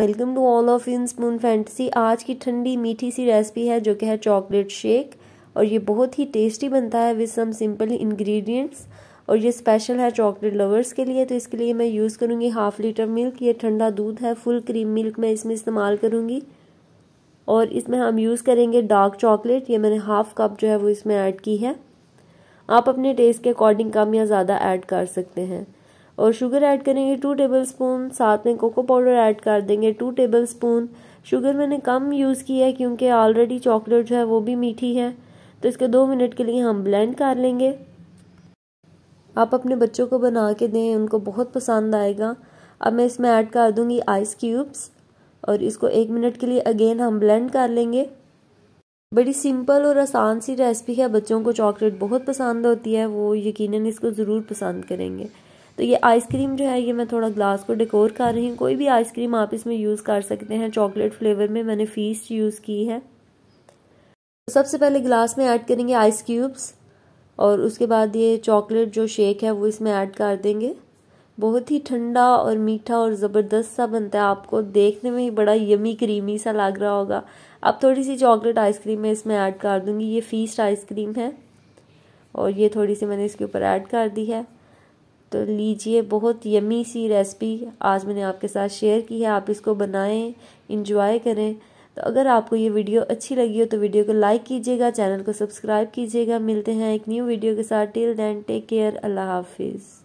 welcome to all of in spoon fantasy आज की ठंडी मीठी सी रेसिपी है जो कि है चॉकलेट शेक और ये बहुत ही टेस्टी बनता है विद सम सिंपल इंग्रेडिएंट्स और ये स्पेशल है चॉकलेट लवर्स के लिए तो इसके लिए मैं यूज़ करूँगी हाफ लीटर मिल्क ये ठंडा दूध है फुल क्रीम मिल्क मैं इसमें इस्तेमाल करूँगी और इसमें हम यूज़ करेंगे डार्क चॉकलेट ये मैंने हाफ कप जो है वो इसमें ऐड की है आप अपने टेस्ट के अकॉर्डिंग कम या ज़्यादा ऐड कर सकते हैं और शुगर ऐड करेंगे टू टेबल स्पून साथ में कोको पाउडर ऐड कर देंगे टू टेबल स्पून शुगर मैंने कम यूज़ की है क्योंकि ऑलरेडी चॉकलेट जो है वो भी मीठी है तो इसको दो मिनट के लिए हम ब्लेंड कर लेंगे आप अपने बच्चों को बना के दें उनको बहुत पसंद आएगा अब मैं इसमें ऐड कर दूंगी आइस क्यूब्स और इसको एक मिनट के लिए अगेन हम ब्लेंड कर लेंगे बड़ी सिंपल और आसान सी रेसिपी है बच्चों को चॉकलेट बहुत पसंद होती है वो यकीनन इसको ज़रूर पसंद करेंगे तो ये आइसक्रीम जो है ये मैं थोड़ा ग्लास को डेकोर कर रही हूँ कोई भी आइसक्रीम आप इसमें यूज़ कर सकते हैं चॉकलेट फ्लेवर में मैंने फीस यूज़ की है तो सबसे पहले ग्लास में ऐड करेंगे आइस क्यूब्स और उसके बाद ये चॉकलेट जो शेक है वो इसमें ऐड कर देंगे बहुत ही ठंडा और मीठा और ज़बरदस्त सा बनता है आपको देखने में ही बड़ा यमी क्रीमी सा लग रहा होगा अब थोड़ी सी चॉकलेट आइसक्रीम मैं इसमें ऐड कर दूंगी ये फीस्ट आइसक्रीम है और ये थोड़ी सी मैंने इसके ऊपर ऐड कर दी है तो लीजिए बहुत यमी सी रेसिपी आज मैंने आपके साथ शेयर की है आप इसको बनाएं इंजॉय करें तो अगर आपको ये वीडियो अच्छी लगी हो तो वीडियो को लाइक कीजिएगा चैनल को सब्सक्राइब कीजिएगा मिलते हैं एक न्यू वीडियो के साथ टिल दैन टेक केयर अल्लाह हाफिज़